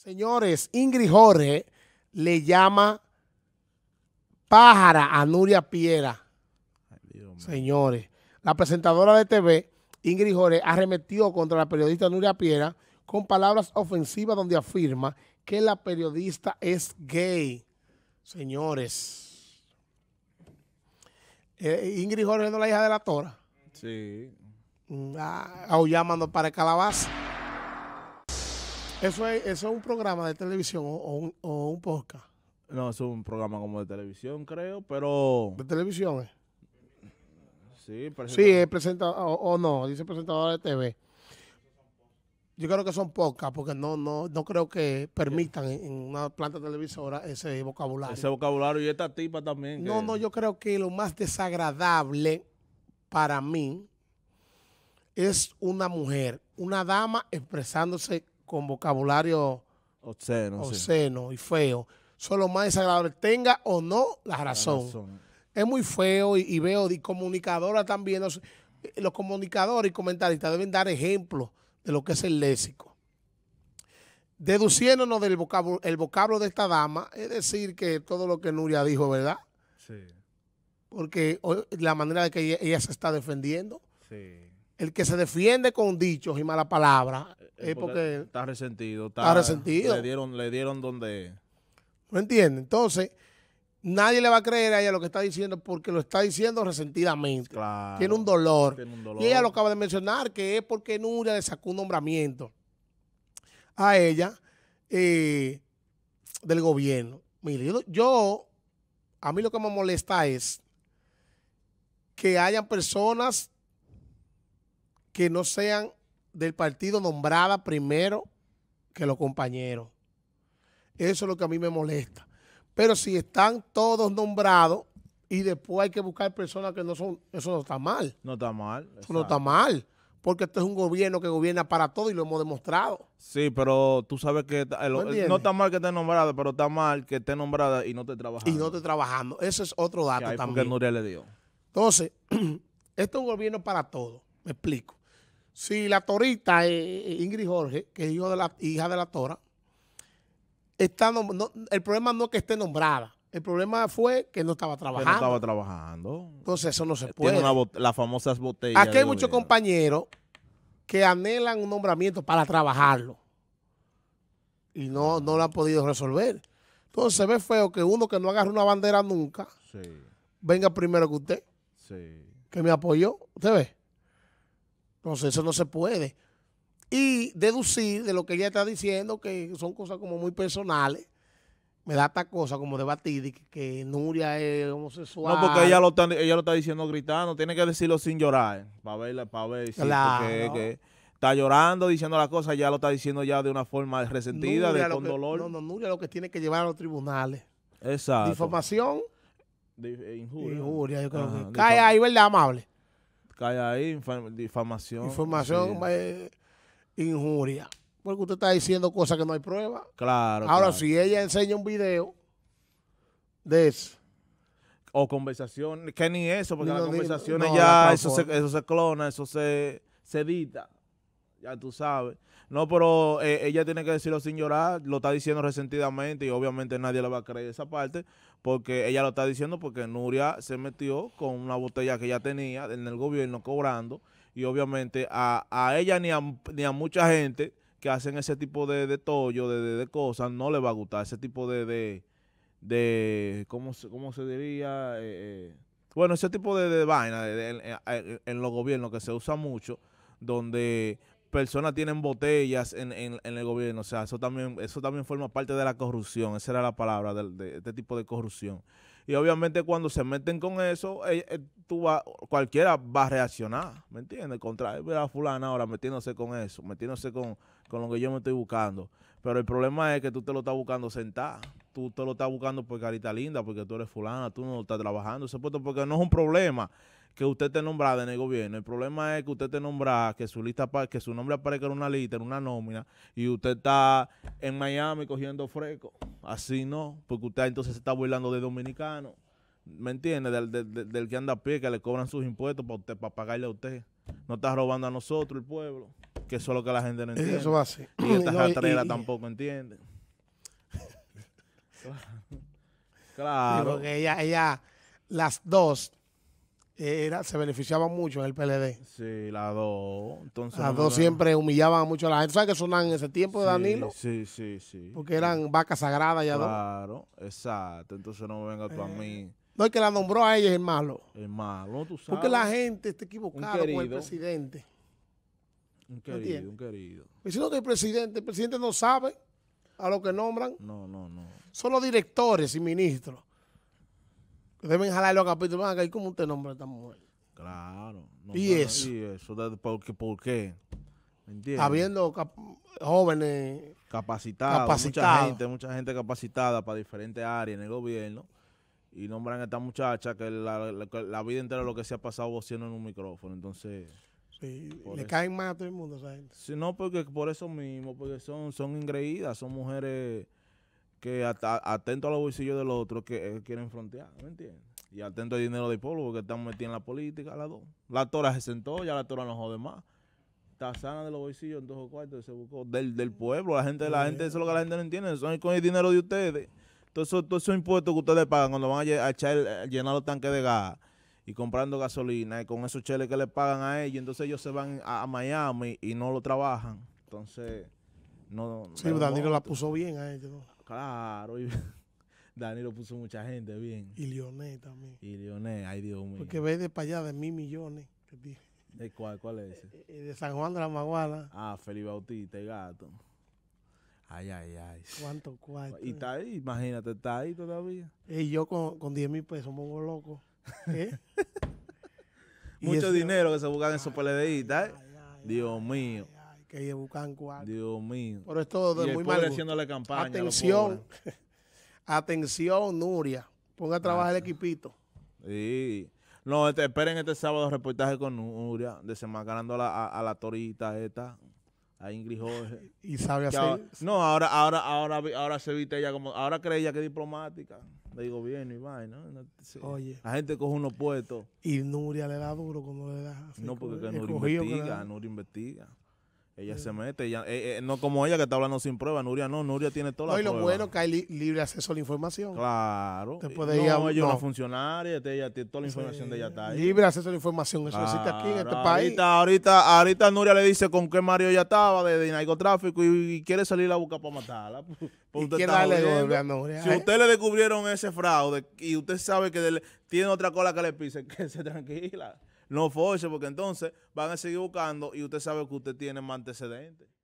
Señores, Ingrid Jorge le llama pájara a Nuria Piera. Señores, la presentadora de TV, Ingrid Jorge, arremetió contra la periodista Nuria Piera con palabras ofensivas donde afirma que la periodista es gay. Señores, eh, Ingrid Jorge no es la hija de la Tora. Sí. Mm, ah, llamando para calabaza. ¿Eso es, un programa de televisión o, un, podcast? No, es un programa como de televisión, creo, pero... ¿De televisión Sí, Sí, Sí, es presentador, o, no, dice presentador de TV. Yo creo que son pocas, porque no, no, no creo que permitan en, una planta televisora ese vocabulario. Ese vocabulario y esta tipa también. No, no, yo creo que lo más desagradable para mí es una mujer, una dama expresándose con vocabulario obsceno, y feo. Son los más desagradables, tenga o no la razón. Es muy feo y, veo Y comunicadora también. Eh, los, comunicadores y comentaristas deben dar ejemplo de lo que es el léxico. Deduciéndonos del vocablo, el vocablo de esta dama, es decir, que todo lo que Nuria dijo, ¿verdad? Sí. Porque la manera de que ella se está defendiendo. Sí el que se defiende con dichos y malas palabras eh, eh, es porque está resentido. Está, resentido. Le dieron, le dieron donde... ¿No entiende? Entonces, nadie le va a creer a ella lo que está diciendo porque lo está diciendo resentidamente. tiene, un dolor. Y ella lo acaba de mencionar, que es porque Nuria le sacó un nombramiento a ella eh, del gobierno. Mire, yo, yo, a mí lo que me molesta es que hayan personas que no sean del partido nombrada primero que los compañeros. Eso es lo que a mí me molesta. Pero si están todos nombrados y después hay que buscar personas que no son, eso no está mal. No está mal. Eso no está mal. Porque este es un gobierno que gobierna para todo y lo hemos demostrado. Sí, pero tú sabes que eh, no está mal que esté nombrada, pero está mal que esté nombrada y no esté trabajando. Y no esté trabajando. Ese es otro dato también. Porque Nuria le dio. Entonces, este es un gobierno para todo. Me explico si la torita eh, eh, Ingrid Jorge, que es de la, hija de la tora, está el problema no es que esté nombrada. El problema fue que no estaba trabajando. no estaba trabajando. Entonces eso no se puede. Tiene las famosas botellas. Aquí hay muchos compañeros que anhelan un nombramiento para trabajarlo. Y no, no lo han podido resolver. Entonces se ve feo que uno que no agarre una bandera nunca venga primero que usted. Que me apoyó. ¿Usted ve? Entonces eso no se puede. Y deducir de lo que ella está diciendo, que son cosas como muy personales, me da esta cosa como debatir que, Nuria es homosexual. No, porque ella lo, está, ella lo está diciendo gritando, tiene que decirlo sin llorar, para verla, para ver si está llorando, diciendo las cosas, ya lo está diciendo ya de una forma resentida, de, con dolor. No, no, Nuria lo que tiene que llevar a los tribunales. Exacto. Difamación. E e injuria. Injuria, yo creo Cae ahí, ¿verdad, amable? calla ahí, difamación. Información, eh, injuria. Porque usted está diciendo cosas que no hay prueba. Claro. Ahora, si ella enseña un video de eso. O conversación, que ni eso, porque las conversaciones ya, eso, se, eso se clona, eso se, se edita. Ya tú sabes. No, pero eh, ella tiene que decirlo sin llorar, lo está diciendo resentidamente y obviamente nadie le va a creer esa parte, porque ella lo está diciendo porque Nuria se metió con una botella que ella tenía en el gobierno cobrando y obviamente a, a ella ni a, ni a mucha gente que hacen ese tipo de, de tollo, de, cosas, no le va a gustar ese tipo de, de, de ¿cómo, ¿cómo se diría? Eh, eh, bueno, ese tipo de, de vaina en, los gobiernos que se usa mucho, donde personas tienen botellas en, en, el gobierno. O sea, eso también, eso también forma parte de la corrupción. Esa era la palabra de, este tipo de corrupción. Y obviamente cuando se meten con eso, eh, eh, tú cualquiera va a reaccionar, ¿me entiendes? Contra, ver a fulana ahora metiéndose con eso, metiéndose con, lo que yo me estoy buscando. Pero el problema es que tú te lo estás buscando sentar. Tú te lo estás buscando por carita linda, porque tú eres fulana, tú no estás trabajando. puesto porque no es un problema que usted esté nombrada en el gobierno. El problema es que usted te nombrada, que su lista que su nombre aparezca en una lista, en una nómina, y usted está en Miami cogiendo fresco. Así no, porque usted entonces se está burlando de dominicano. ¿Me entiende? Del, que anda a pie, que le cobran sus impuestos para para pagarle a usted. No está robando a nosotros, el pueblo. Que eso es lo que la gente no entiende. Eso va así. Y esta no, tampoco entiende. claro. claro. Porque ella, ella, las dos era, se beneficiaba mucho en el PLD. Sí, las dos. las dos siempre humillaban mucho a la gente. ¿Sabes que sonaban en ese tiempo de Danilo? Sí, sí, sí. Porque eran vacas sagradas ya Claro, exacto. Entonces no venga tú a eh, mí. No, es que la nombró a ella es el malo. El malo, tú sabes. Porque la gente está equivocada con el presidente. Un querido, un querido. Y si no que el presidente, el presidente no sabe a lo que nombran. No, no, no. Son los directores y ministros. Deben jalar los capítulos. Van a como usted nombra a esta mujer? Claro. No ¿Y, eso? ¿Por qué? ¿Me Habiendo jóvenes capacitados, mucha gente, mucha gente capacitada para diferentes áreas en el gobierno y nombran a esta muchacha que la, vida entera lo que se ha pasado vociendo en un micrófono, entonces sí, le caen más a todo el mundo, gente. Sí, no, porque por eso mismo, porque son son ingreídas, son mujeres que hasta, atento a los bolsillos de los que quieren frontear, ¿me entiendes? Y atento al dinero del pueblo porque están metidos en la política, las dos. La tora se sentó, ya la tora no jode más. Está sana de los bolsillos en dos o cuatro, se buscó del, pueblo, la gente, la gente, eso es lo que la gente no entiende, son con el dinero de ustedes. Todos esos todo eso impuestos que ustedes pagan cuando van a, echar, llenar los tanques de gas y comprando gasolina y con esos cheles que le pagan a ellos, entonces ellos se van a, Miami y no lo trabajan. Entonces, no. Sí, Danilo la puso bien a ellos. Claro. Y Danilo puso mucha gente bien. Y Lionel también. Y Lionel, ay Dios mío. Porque ve de para allá de mil millones ¿De cuál? ¿Cuál es ese? Eh, eh, de San Juan de la Maguana. Ah, Felipe Bautista, el gato. Ay, ay, ay. ¿Cuánto cuánto Y está ahí, imagínate, está ahí todavía. Y yo con, con 10 mil pesos, mongo loco. ¿Eh? Mucho dinero que se buscan en su PLD, ¿eh? Dios mío que ellos buscan cuatro. Dios mío. Pero esto de muy mal. campaña. Atención. Atención, Nuria. Ponga a trabajar el equipito. Sí. No, este, esperen este sábado reportaje con Nuria, desenmascarando a la, a, la torita esta, a Ingrid Jorge. ¿Y sabe hacer? no, ahora, ahora, ahora, ahora se viste ella como, ahora cree ella que es diplomática de gobierno y vaina. ¿no? Oye. La gente coge unos puestos. Y Nuria le da duro como le da. no, porque Nuria investiga, Nuria investiga. Ella se mete, eh, eh, no como ella que está hablando sin prueba, Nuria no, Nuria tiene toda la no, y lo bueno bueno que hay libre acceso a la información. Claro. Después puede no, una funcionaria, este, ella tiene toda la información de ella está ahí. Libre acceso a la información, eso existe aquí en este país. Ahorita, ahorita, Nuria le dice con qué Mario ya estaba de, de Tráfico, y, quiere salir a buscar para matarla. usted Si eh? usted le descubrieron ese fraude y usted sabe que tiene otra cola que le pise, que se tranquila no force, porque entonces van a seguir buscando y usted sabe que usted tiene más antecedentes.